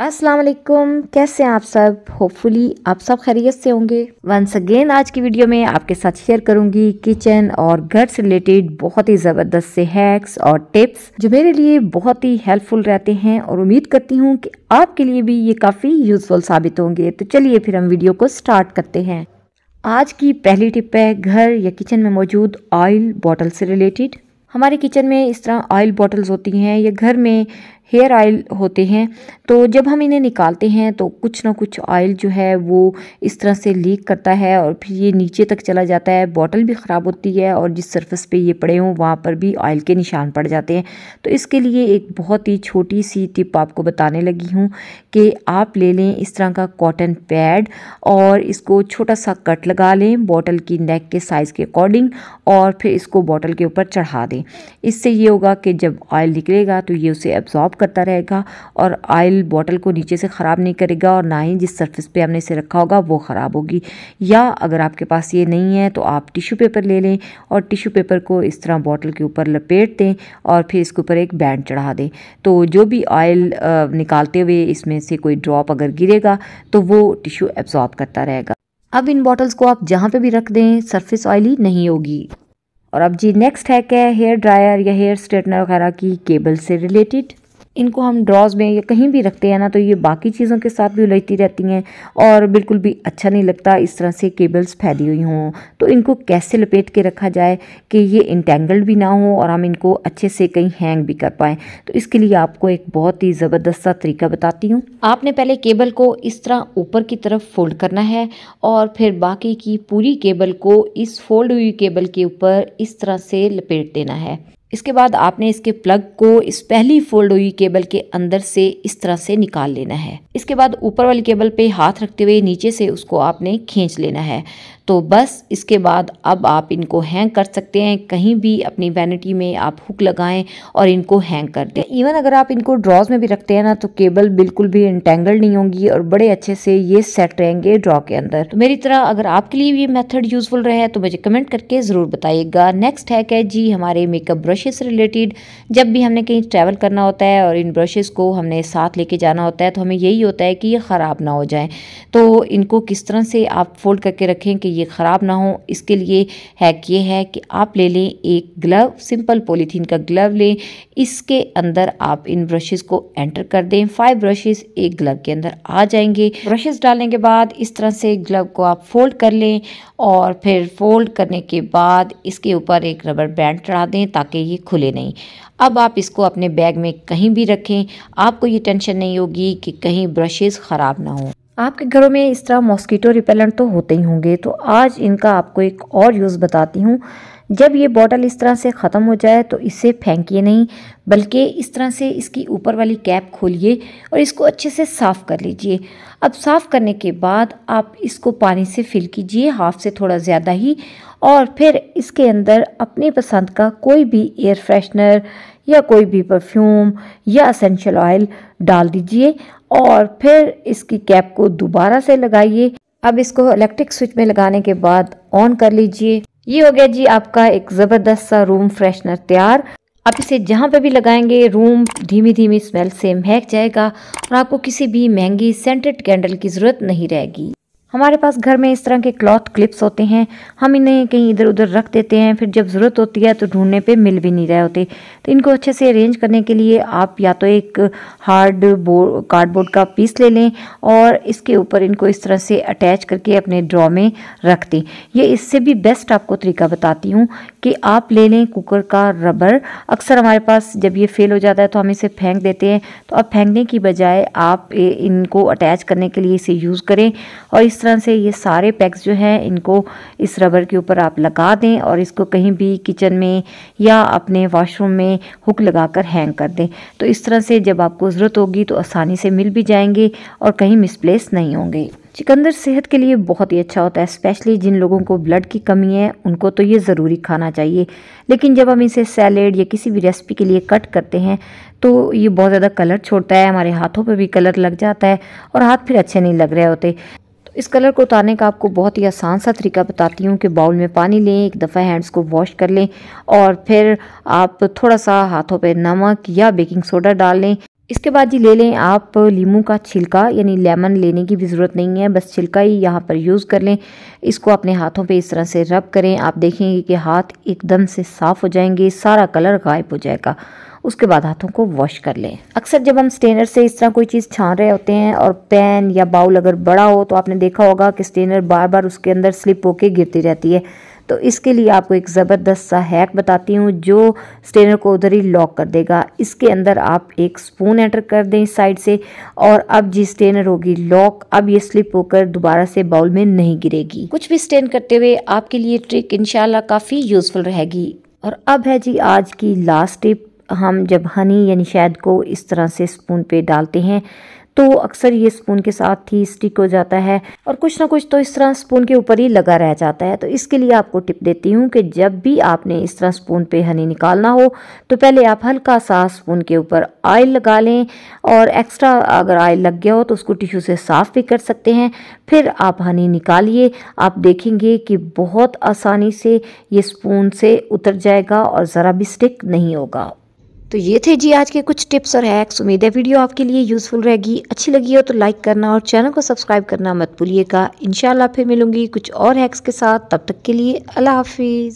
अस्सलाम वालेकुम कैसे हैं आप सब होपफुली आप सब खैरियत से होंगे वंस अगेन आज की वीडियो में आपके साथ शेयर करूंगी किचन और घर से रिलेटेड बहुत ही ज़बरदस्त से हैक्स और टिप्स जो मेरे लिए बहुत ही हेल्पफुल रहते हैं और उम्मीद करती हूँ कि आपके लिए भी ये काफ़ी यूजफुल साबित होंगे तो चलिए फिर हम वीडियो को स्टार्ट करते हैं आज की पहली टिप है घर या किचन में मौजूद ऑयल बॉटल से रिलेटेड हमारे किचन में इस तरह ऑयल बॉटल्स होती हैं या घर में हेयर ऑयल होते हैं तो जब हम इन्हें निकालते हैं तो कुछ ना कुछ ऑयल जो है वो इस तरह से लीक करता है और फिर ये नीचे तक चला जाता है बॉटल भी ख़राब होती है और जिस सरफेस पे ये पड़े हों वहाँ पर भी ऑयल के निशान पड़ जाते हैं तो इसके लिए एक बहुत ही छोटी सी टिप आपको बताने लगी हूँ कि आप ले लें इस तरह का कॉटन पैड और इसको छोटा सा कट लगा लें बॉटल की नेक के साइज़ के अकॉर्डिंग और फिर इसको बॉटल के ऊपर चढ़ा दें इससे ये होगा कि जब ऑयल निकलेगा तो ये उसे एब्जॉर्ब साफ करता रहेगा और आयल बॉटल को नीचे से ख़राब नहीं करेगा और ना ही जिस सरफेस पे हमने इसे रखा होगा वो ख़राब होगी या अगर आपके पास ये नहीं है तो आप टिश्यू पेपर ले लें और टिश्यू पेपर को इस तरह बॉटल के ऊपर लपेट दें और फिर इसके ऊपर एक बैंड चढ़ा दें तो जो भी ऑयल निकालते हुए इसमें से कोई ड्रॉप अगर गिरेगा तो वो टिश्यू एब्जॉर्ब करता रहेगा अब इन बॉटल्स को आप जहाँ पे भी रख दें सरफेस ऑयली नहीं होगी और अब जी नेक्स्ट है है हेयर ड्रायर या हेयर स्ट्रेटनर वगैरह की केबल से रिलेटेड इनको हम ड्रॉज में या कहीं भी रखते हैं ना तो ये बाकी चीज़ों के साथ भी उलझती रहती हैं और बिल्कुल भी अच्छा नहीं लगता इस तरह से केबल्स फैली हुई हों तो इनको कैसे लपेट के रखा जाए कि ये इंटेंगल्ड भी ना हो और हम इनको अच्छे से कहीं हैंग भी कर पाएँ तो इसके लिए आपको एक बहुत ही ज़बरदस्त सा तरीका बताती हूँ आपने पहले केबल को इस तरह ऊपर की तरफ फोल्ड करना है और फिर बाकी की पूरी केबल को इस फोल्ड हुई केबल के ऊपर इस तरह से लपेट देना है इसके बाद आपने इसके प्लग को इस पहली फोल्ड हुई केबल के अंदर से इस तरह से निकाल लेना है इसके बाद ऊपर वाली केबल पे हाथ रखते हुए नीचे से उसको आपने खींच लेना है तो बस इसके बाद अब आप इनको हैंग कर सकते हैं कहीं भी अपनी वैनिटी में आप हुक लगाएं और इनको हैंग कर दें इवन अगर आप इनको ड्रॉज में भी रखते हैं ना तो केबल बिल्कुल भी इंटेंगल नहीं होंगी और बड़े अच्छे से ये सेट रहेंगे ड्रॉ के अंदर तो मेरी तरह अगर आपके लिए ये मेथड यूजफुल रहा है तो मुझे कमेंट करके ज़रूर बताइएगा नेक्स्ट हैक है जी हमारे मेकअप ब्रशेस रिलेटेड जब भी हमने कहीं ट्रैवल करना होता है और इन ब्रशेस को हमने साथ लेके जाना होता है तो हमें यही होता है कि ये ख़राब ना हो जाए तो इनको किस तरह से आप फोल्ड करके रखें कि ये ख़राब ना हो इसके लिए हैक ये है कि आप ले लें एक ग्लव सिंपल पॉलीथीन का ग्लव लें इसके अंदर आप इन ब्रशेस को एंटर कर दें फाइव ब्रशेस एक ग्लव के अंदर आ जाएंगे ब्रशेस डालने के बाद इस तरह से ग्लव को आप फोल्ड कर लें और फिर फोल्ड करने के बाद इसके ऊपर एक रबर बैंड चढ़ा दें ताकि ये खुले नहीं अब आप इसको अपने बैग में कहीं भी रखें आपको ये टेंशन नहीं होगी कि कहीं ब्रशेज़ ख़राब ना हो आपके घरों में इस तरह मॉस्किटो रिपेलेंट तो होते ही होंगे तो आज इनका आपको एक और यूज़ बताती हूँ जब ये बॉटल इस तरह से ख़त्म हो जाए तो इसे फेंकिए नहीं बल्कि इस तरह से इसकी ऊपर वाली कैप खोलिए और इसको अच्छे से साफ़ कर लीजिए अब साफ़ करने के बाद आप इसको पानी से फिल कीजिए हाफ से थोड़ा ज़्यादा ही और फिर इसके अंदर अपनी पसंद का कोई भी एयर फ्रेशनर या कोई भी परफ्यूम या असेंशल ऑयल डाल दीजिए और फिर इसकी कैप को दोबारा से लगाइए अब इसको इलेक्ट्रिक स्विच में लगाने के बाद ऑन कर लीजिए ये हो गया जी आपका एक ज़बरदस्त सा रूम फ्रेशनर तैयार आप इसे जहाँ पे भी लगाएंगे रूम धीमी धीमी स्मेल से महक जाएगा और आपको किसी भी महंगी सेंटेड कैंडल की ज़रूरत नहीं रहेगी हमारे पास घर में इस तरह के क्लॉथ क्लिप्स होते हैं हम इन्हें कहीं इधर उधर रख देते हैं फिर जब ज़रूरत होती है तो ढूंढने पे मिल भी नहीं रहे होते तो इनको अच्छे से अरेंज करने के लिए आप या तो एक हार्ड बोर्ड कार्डबोर्ड का पीस ले लें और इसके ऊपर इनको इस तरह से अटैच करके अपने ड्रॉ में रख दें ये इससे भी बेस्ट आपको तरीका बताती हूँ कि आप ले लें कुकर का रबर अक्सर हमारे पास जब ये फेल हो जाता है तो हम इसे फेंक देते हैं तो अब फेंकने की बजाय आप इनको अटैच करने के लिए इसे यूज़ करें और इस तरह से ये सारे पैक्स जो हैं इनको इस रबर के ऊपर आप लगा दें और इसको कहीं भी किचन में या अपने वॉशरूम में हुक लगाकर हैंग कर दें तो इस तरह से जब आपको ज़रूरत होगी तो आसानी से मिल भी जाएंगे और कहीं मिसप्लेस नहीं होंगे चिकंदर सेहत के लिए बहुत ही अच्छा होता है स्पेशली जिन लोगों को ब्लड की कमी है उनको तो ये ज़रूरी खाना चाहिए लेकिन जब हम इसे सैलेड या किसी भी रेसिपी के लिए कट करते हैं तो ये बहुत ज़्यादा कलर छोड़ता है हमारे हाथों पे भी कलर लग जाता है और हाथ फिर अच्छे नहीं लग रहे होते इस कलर को उतारने का आपको बहुत ही आसान सा तरीका बताती हूँ कि बाउल में पानी लें एक दफ़ा हैंड्स को वॉश कर लें और फिर आप थोड़ा सा हाथों पर नमक या बेकिंग सोडा डाल लें इसके बाद जी ले लें आप लीमू का छिलका यानी लेमन लेने की भी ज़रूरत नहीं है बस छिलका ही यहाँ पर यूज़ कर लें इसको अपने हाथों पे इस तरह से रब करें आप देखेंगे कि हाथ एकदम से साफ़ हो जाएंगे सारा कलर गायब हो जाएगा उसके बाद हाथों को वॉश कर लें अक्सर जब हम स्टेनर से इस तरह कोई चीज़ छान रहे होते हैं और पैन या बाउल अगर बड़ा हो तो आपने देखा होगा कि स्टेनर बार बार उसके अंदर स्लिप होके गिरती रहती है तो इसके लिए आपको एक ज़बरदस्त सा हैक बताती हूँ जो स्टेनर को उधर ही लॉक कर देगा इसके अंदर आप एक स्पून एंटर कर दें इस साइड से और अब जी स्टेनर होगी लॉक अब ये स्लिप होकर दोबारा से बाउल में नहीं गिरेगी कुछ भी स्टेन करते हुए आपके लिए ट्रिक इनशाला काफ़ी यूज़फुल रहेगी और अब है जी आज की लास्ट टिप हम जब हनी यानी शहद को इस तरह से स्पून पे डालते हैं तो अक्सर ये स्पून के साथ ही स्टिक हो जाता है और कुछ ना कुछ तो इस तरह स्पून के ऊपर ही लगा रह जाता है तो इसके लिए आपको टिप देती हूँ कि जब भी आपने इस तरह स्पून पे हनी निकालना हो तो पहले आप हल्का सा स्पून के ऊपर ऑयल लगा लें और एक्स्ट्रा अगर ऑयल लग गया हो तो उसको टिश्यू से साफ़ भी कर सकते हैं फिर आप हनी निकालिए आप देखेंगे कि बहुत आसानी से ये स्पून से उतर जाएगा और ज़रा भी स्टिक नहीं होगा तो ये थे जी आज के कुछ टिप्स और हैक्स उम्मीद है वीडियो आपके लिए यूज़फुल रहेगी अच्छी लगी हो तो लाइक करना और चैनल को सब्सक्राइब करना मत भूलिएगा इन फिर मिलूंगी कुछ और हैक्स के साथ तब तक के लिए अल्लाह हाफिज़